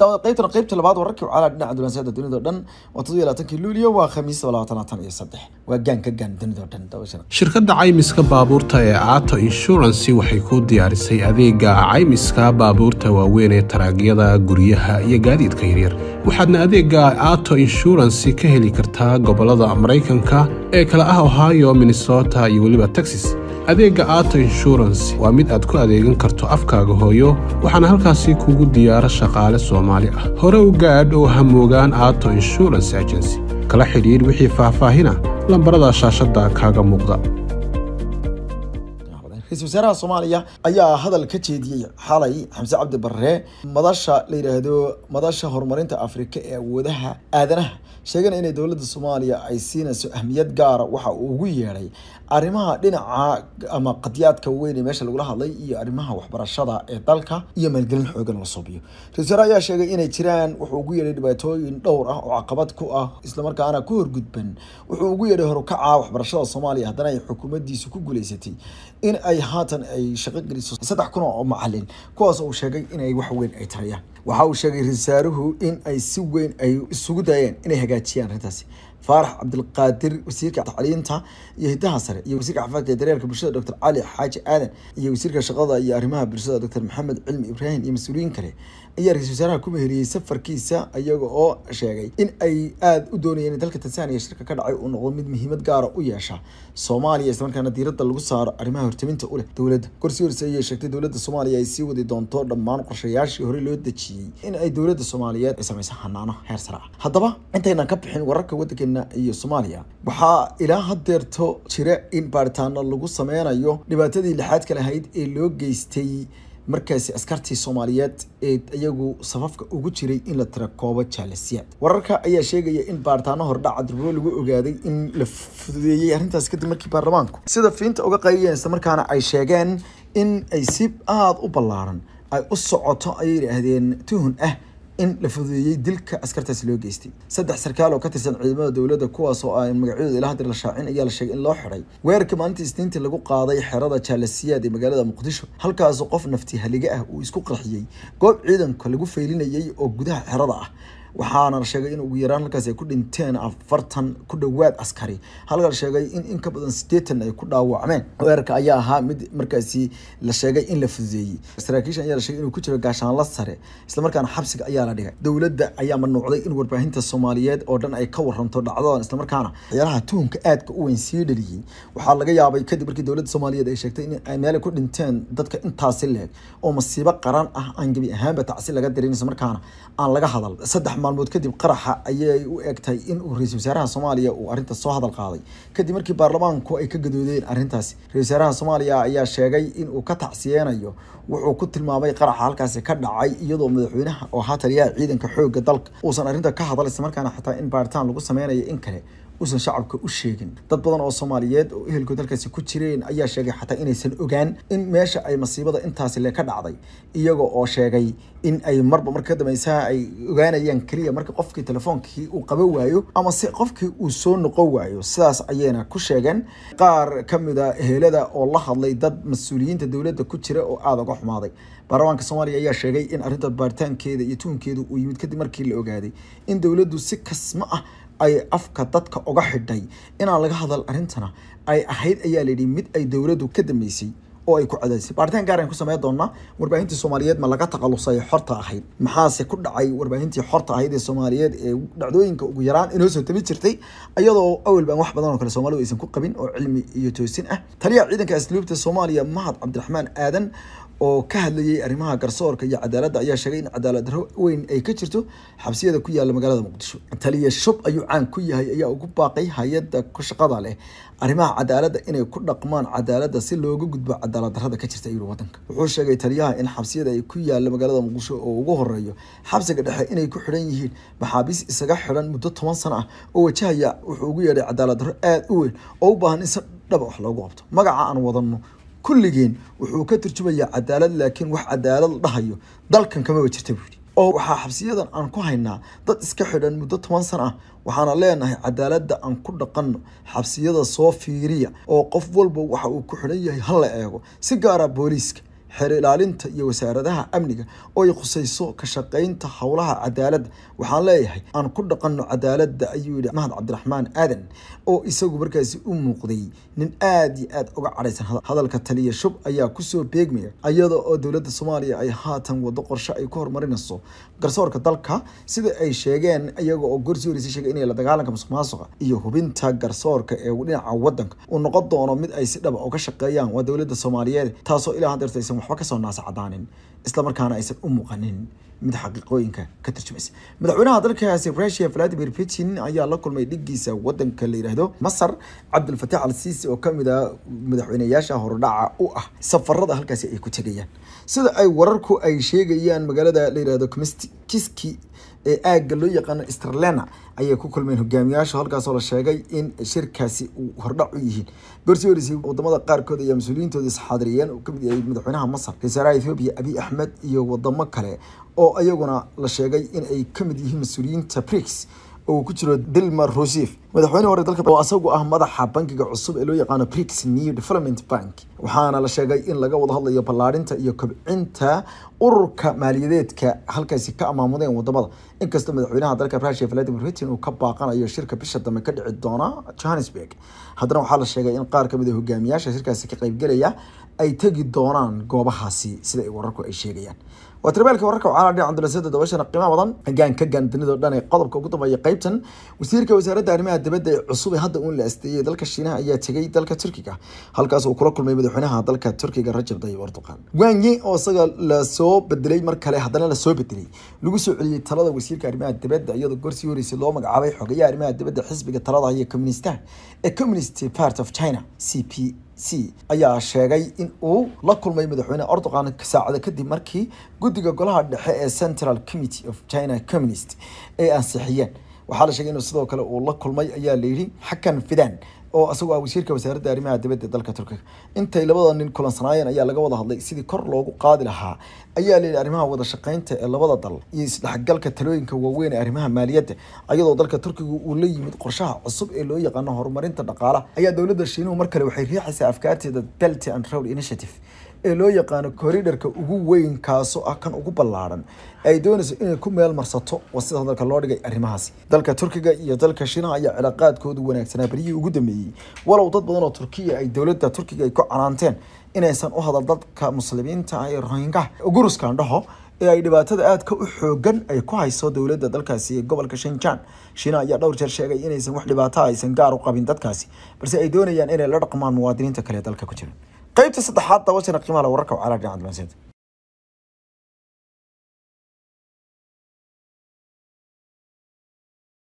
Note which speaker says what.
Speaker 1: qaybtana qaybta labaad wararkii caalaa dhinaca dunaasada dunidao dhan waa labaatankii luuliyo waa khamiis labaatan iyo saddex waa gaan ka gaan dhan shirkadda caymiska baabuurta ee aato inshurancy waxay ku diyaarisay adeega caymiska baabuurta waaweyn ee taraagyada guryaha iyo gaadiidka yaryar waxaadna adeega aato inshurancy ka heli kartaa gobollada maraykanka ee kale ah ohio minnesota iyo weliba texas adeegga aato insurance waa mid aad ku adeegan karto afkaaga hooyo waxaana halkaasi kugu diyaara shaqaale soomaali ah hore u gaadh oo hamoogaan aato insurance agency kala xidhiidh wixii faahfaahina lambarada shaashadda kaaga muuqda ra-iisul wasaaraha soomaaliya ayaa hadal ka jeediyey xalay xamse cabdi barre madasha la yidhaahdo madasha horumarinta afrika ee awoodaha aadanaha sheegana inay dowladda soomaaliya ay siinayso ahmiyad gaara ah. waxa uu ugu yeedhay arrimaha dhinaca ama qadiyaadka weyn ee meesha lagula hadlay iyo arrimaha waxbarashada ee dalka iyo maalgelin xoogan la suubiyo ra-isul wasaare ayaa sheegay inay jiraan wuxuu ugu yeedhay dhibaatooyin dhowr ah oo caqabad ku ah islamarkaana ku horgudban wuxuu ugu yeedhay horukaca waxbarashada soomaaliya haddana ay xukuumaddiisu ku guuleysatay in ay ilaa haatan ay shaqo geliso saddex kun oo macalin kuwaas uu sheegay inay wax weyn ay tarayaan waxa uu sheegay rasaaruhu in ay si weyn ay isugu dayeen inay hagaajiyaan arrintaasi faarax cabdilqaadir wasiirka tacliinta iyo hidaha sare iyo wasiirka xafaadka ee dareerka bulshada doctor cali xaaji aadan iyo wasiirka shaqada iyo arrimaha bulshada doctor maxamed cilmi ibraahim iyo mas-uuliyiin kale ayaa ra-isul wasaaraha ku meheriyey safarkiisa iyaga oo sheegay in ay aada u doonayeen in dalka tanzaniya shirka ka dhacay uu noqdo mid muhiimad gaara ah u yeesha soomaaliya islamarkaana diiradda lagu saaro arrimaha hortaminta u leh dowladda gorsi horse ayay sheegtay dowladda soomaaliya ay sii wadi doonto dhammaan qorshayaashii hore loo dejiyey in ay dowladda soomaaliyeed ay samayso hanaano heer sare ah haddaba intaynan ka bixin wararka waddankeen kenya iyo soomaaliya waxaa ilaa hadeerto jira in baaritaano lagu sameynayo dhibaatadii lixaadka lahayd ee loo geystay markaasi askartii soomaaliyeed ee iyagu safafka ugu jiray in la tira koobo jaalasiyaad wararka ayaa sheegaya in baaritaano hordhaca durbo lagu ogaaday in la fududeeyey arrintaas kadib markii baarlamaanku sida fiinta uga qayliyeen isla markaana ay sheegeen in ay si aada u ballaaran ay u socoto ayay idhaahdeen tuhun ah in la fududeeyey dilka askartaasi loo geystay saddex sarkaal oo ka tirsan ciidamada dowladda kuwaas oo ah in magacooda ilaa haddeer la shaacin ayaa la sheegay in loo xiday weerarka maalintii isniintii lagu qaaday xerada jaalasiyaad ee magaalada muqdisho halkaasoo qof nafti haliga ah uu isku qarxiyey goob ciidanka lagu faylinayay oo gudaha xerada ah waxaana la sheegay in ugu yaraan halkaas ay ku dhinteen afartan ku dhawaad askari halka la sheegay in in ka badan sideetan ay ku dhaawacmeen weerarka ayaa ahaa mid markaasi la sheegay in la fudeeyey saraakiishan ayaa la sheegay inuu ku jiro gaashaanla sare islamarkaana xabsiga ayaa la dhigay dowladda ayaa manuucday in warbaahinta soomaaliyeed oo dhan ay ka waranto dhacdadan islamarkaana ciyaaraha tuhumka aadka u weyn sii dhaliyey waxaa laga yaabay kadib markii dowladda soomaaliyeed ay sheegtay in ay ku dhinteen dadka intaasi leeg oo masiibo qaran ah aan gebi ahaanba tacsi laga dariinaysa markaana aan laga hadal saddex maalmood kadib qaraxa ayay u egtahay in uu ra iisal wasaaraha soomaaliya uu arrintaas soo hadal qaaday kadib markii baarlamaanku ay ka gadoodeen arrintaasi ra-isul wasaaraha soomaaliya ayaa sheegay inuu ka tacsiyeenayo wuxuu ku tilmaamay qaraxa halkaasi ka dhacay iyadoo madaxweynaha oo haa taliyaha ciidanka xoogga dalka uusan arrinta ka hadal islamarkaana xataa in baaritaan lagu sameynayo in kale uusan shacabka u sheegin dad badan oo soomaaliyeed oo ehelku dalkaasi ku jireen ayaa sheegay xataa inaysan ogaan in meesha ay masiibada intaasi le ka dhacday iyagoo oo sheegay in ay marba marka kadambeysaha ay ogaanayaan keliya marka qofkii telefoonkii uu qaba waayo ama se qofkii uu soo noqon waayo sidaas ayayna ku sheegeen qaar ka mida ah ehelada oo la hadlay dad mas-uuliyiinta dowladda ku jira oo aada uga xumaaday baarlamaanka soomaaliya ayaa sheegay in arrinta baaritaankeeda iyo tuhunkeedu uu yimid kadib markii la ogaaday in dowladdu si kasma ah ay afka dadka uga xidhay inaan laga hadal arrintana ay ahayd ayaa layidhi mid ay dowladdu ka dameysay oo ay ku cadaysay baaritaan gaar aan ku sameyn doonaa warbaahintii soomaaliyeed ma laga taqalusay xorta ahayd maxaase ku dhacay warbaahintii xorta ahayd ee soomaaliyeed ee dhacdooyinka ugu yaraan inoo soo tami jirtay iyadoo awal baan wax badan oo kale soomaalidu aysan ku qabin oo cilmi iyo toosin ah taliya ciidanka asluubta soomaaliya mahad cabdiraxmaan aadan oo ka hadlayay arrimaha garsoorka iyo cadaaladda ayaa sheegay in cadaalad darro weyn ay ka jirto xabsiyada ku yaalla magaalada muqdisho taliya shub ayuu caan ku yahay ayaa ugu baaqay hay-adda ku shaqada leh arrimaha cadaaladda inay ku dhaqmaan cadaaladda si looga gudbo cadaalad darrada ka jirta yuri wadanka wuxuu sheegay taliyaha in xabsiyada ay ku yaalla magaalada muqdisho oo ugu horeeyo xabsiga dhexe inay ku xidhan yihiin maxaabiis isaga xidhan muddo toban sano ah oo wajahaya wuxuu ugu yeedhay cadaalad darro aada u weyn oo u baahan in si dhaba ah wax loogu qabto magaca aan wadanno kulligeen wuxuu ka turjumayaa cadaalad laakiin wax cadaalad la dhahayo dalkan kamaba jirta buu yidhi oo waxaa xabsiyadan aan ku haynaa dad iska xidhan muddo toban san ah waxaana leenahay cadaaladda aan ku dhaqanno xabsiyada soo fiiriya oo qof walba waxa uu ku xidhan yahay ha la eego si gaara booliiska xeer ilaalinta iyo wasaaradaha amniga oo ay khusayso ka shaqaynta howlaha cadaaladda waxaan leeyahay aan ku dhaqanno cadaaladda ayuu yidhi mahad cabdiraxmaan aadan oo isagu markaasi u muuqday nin aad iyo aad uga cadhaysan hadalka taliya shub ayaa kusoo beegmaya iyada oo dowladda soomaaliya ay haatan wado qorsho ay ku horumarinayso garsoorka dalka sida ay sheegeen iyaga oo gorsii horeysa sheegay inay la dagaalanka musuq maasuqa iyo hubinta garsoorka ee dhinaca waddanka uu noqon doono mid ay si dhaba ah uga shaqeeyaan waa dowladda soomaaliyeed taasoo ilaa hadeerta aysan waxba kasoo naasacadaanin islamarkaana aysan u muuqanin mid xaqiiqooyinka ka tarjumaysa madaxweynaha dalkaasi russia valadimir putin ayaa la kulmay dhiggiisa waddanka la yidhaahdo masar cabdulfataax al siisi oo mid a ah madaxweyneyaasha horudhaca u ah safarada halkaasi ay ku tegayaan sida ay wararku ay sheegayaan magaalada la yidhahdo kiski ee aagga loo yaqaano strlena ayay ku kulmeen hogaamiyaasha halkaasoo la sheegay in shirkaasi uu hordhac u yihiin borsoris wadamada qaarkood ayaa mas-uuliyiintooda isxaadiriyeen oo kamid yahay madaxweynaha masar wasaaraha ethoobiya abi axmed iyo wadamo kale oo iyaguna la sheegay in ay ka yihiin mas-uuliyiinta brix uu ku jiro dilmar rusif madaxweyne hore dalka oo asagu ah madaxa bankiga cusub ee loo yaqaano brix new development bank waxaana la sheegay in laga wada hadlayo ballaarinta iyo kobcinta ururka maaliyadeedka halkaasi ka amaamudeen wadamada inkastoo madaxweynaha dalka rusia vladimir putin uu ka baaqanayo shirka bisha dambe ka dhici doona johannesburg haddana waxaa la sheegay in qaar kamid a ah hogaamiyaasha shirkaasi ka qaybgelaya ay tegi doonaan goobahaasi sida ay wararku ay sheegayaan وتربالك وركو على عند رسالة دوشنا قيمة وضن كان كجان تنيد ودنا قلب كوكتب أي قيبتن وسيرك وزارة أرمية دبدة عصوبة هذا أون لاستي دلك الشينا أي تجي دلك تركيا هل كاس وكل كل ما يبدحونها دلك تركيا رجب ضي برتقال وانجي أو صقل لسو بدلي مركله هذا لسو بدلي لقصو علي تلاذ وسيرك أرمية دبدة أيضا كرسي ورسي لهم عبي حقيقة أرمية دبدة حزب تلاذ هي كومينستان الكومينست بارت أوف تشاينا سي بي c ayaa sheegay in uu la kulmay madaxweyne erdogan saacado kadib markii guddiga golaha dhexe ee central committee of china communist ay ansixiyeen waxaa la sheegay inuu sidoo kale uu la kulmay ayaa layidhi xakan fidaan oo asagoo ah wasiirka wasaaradda arrimaha dibadda ee dalka turkiga intay labada nin kulansanaayeen ayaa laga wada hadlay sidii kor loogu qaadi lahaa ayaa layidhi arrimaha wada shaqaynta ee labada dal iyo isdhexgalka talooyinka waaweyn ee arrimaha maaliyadda ayadoo dalka turkiga uu la yimid qorshaha cusub ee loo yaqaano horumarinta dhaqaalaha ayaa dowladda shiinuhu mar kale waxay riixaysaa afkaarteeda belt and road initiative ee loo yaqaano corridorka ugu weyn kaasoo ah kan ugu ballaaran ay doonayso inay ku meel marsato waa sida hadalka loo dhigay arrimahaasi dalka turkiga iyo dalka shiinaha ayaa cilaaqaadkoodu wanaagsanaa beryihii ugu dambeeyey walow dad badan oo turkiya ay dowladda turkiga ay ku canaanteen inaysan u hadal dadka muslimiinta ah ee rohingaha guruskan dhaho ee ay dhibaatada aadka u xoogan ay ku hayso dowladda dalkaasi ee gobolka shinjan shiina ayaa dhowr jeer sheegay inaysan wax dhibaato aysan gaar u qabin dadkaasi balse ay doonayaan inay la dhaqmaan muwaadiniinta kale dalka ku jira qaybta saddexaad daawashana qiimaa la wararka wacaalaa dhinaca damaasiyada